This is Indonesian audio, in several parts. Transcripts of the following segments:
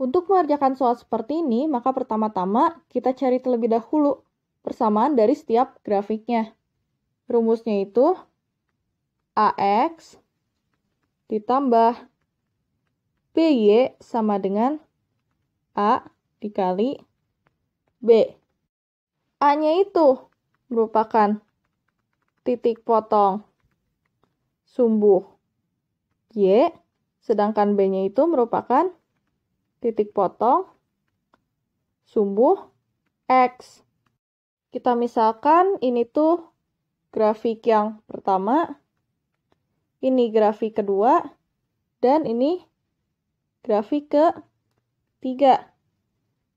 Untuk mengerjakan soal seperti ini, maka pertama-tama kita cari terlebih dahulu persamaan dari setiap grafiknya. Rumusnya itu AX ditambah PY sama dengan A dikali B. A-nya itu merupakan titik potong sumbu Y, sedangkan B-nya itu merupakan titik potong, sumbu, X. Kita misalkan ini tuh grafik yang pertama, ini grafik kedua, dan ini grafik ketiga.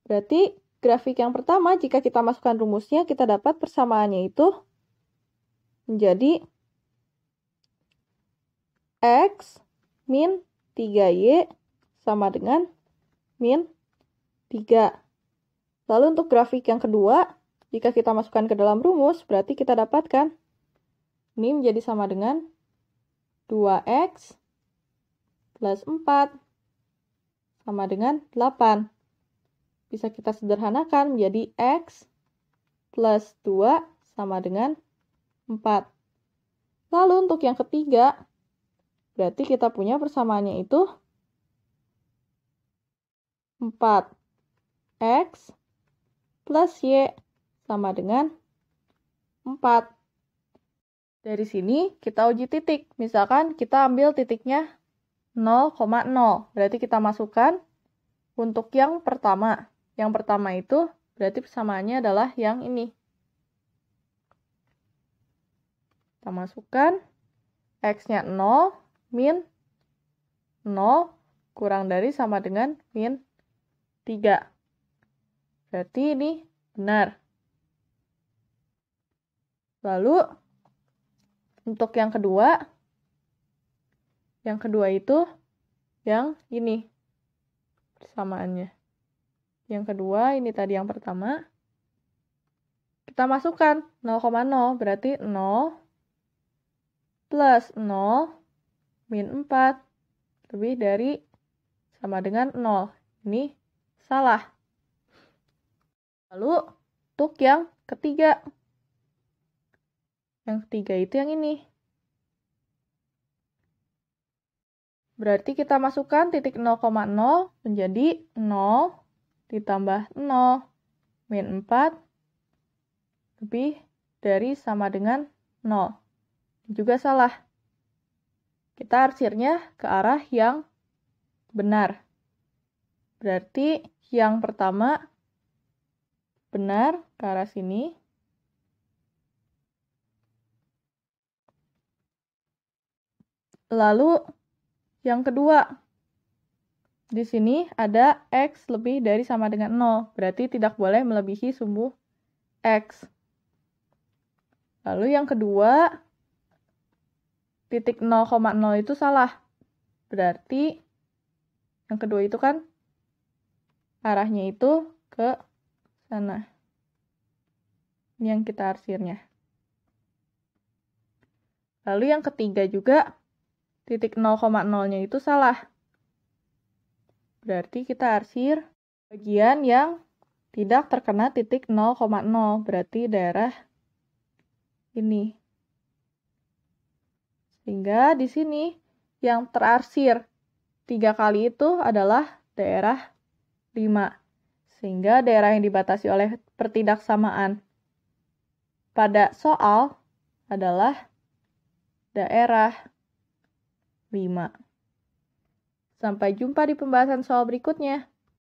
Berarti grafik yang pertama jika kita masukkan rumusnya kita dapat persamaannya itu menjadi X min 3Y sama dengan min 3. Lalu untuk grafik yang kedua, jika kita masukkan ke dalam rumus, berarti kita dapatkan ini menjadi sama dengan 2x plus 4 sama dengan 8. Bisa kita sederhanakan menjadi x plus 2 sama dengan 4. Lalu untuk yang ketiga, berarti kita punya persamaannya itu 4. X plus Y sama dengan 4. Dari sini kita uji titik. Misalkan kita ambil titiknya 0,0. Berarti kita masukkan untuk yang pertama. Yang pertama itu berarti persamaannya adalah yang ini. Kita masukkan X-nya 0, min 0, kurang dari sama dengan min 3. Berarti ini benar. Lalu, untuk yang kedua, yang kedua itu yang ini persamaannya. Yang kedua, ini tadi yang pertama. Kita masukkan 0,0, berarti 0 plus 0 min 4 lebih dari sama dengan 0. Ini salah. Lalu, tuk yang ketiga. Yang ketiga itu yang ini. Berarti kita masukkan titik 0,0 menjadi 0 ditambah 0 min 4 lebih dari sama dengan 0. Juga salah. Kita arsirnya ke arah yang benar. Berarti yang pertama benar ke arah sini. Lalu yang kedua, di sini ada X lebih dari sama dengan 0, berarti tidak boleh melebihi sumbu X. Lalu yang kedua, titik 0,0 itu salah. Berarti yang kedua itu kan arahnya itu ke sana. Ini yang kita arsirnya. Lalu yang ketiga juga, titik 0,0-nya itu salah. Berarti kita arsir bagian yang tidak terkena titik 0,0, berarti daerah ini. Sehingga di sini yang terarsir tiga kali itu adalah daerah 5. Sehingga daerah yang dibatasi oleh pertidaksamaan pada soal adalah daerah 5. Sampai jumpa di pembahasan soal berikutnya.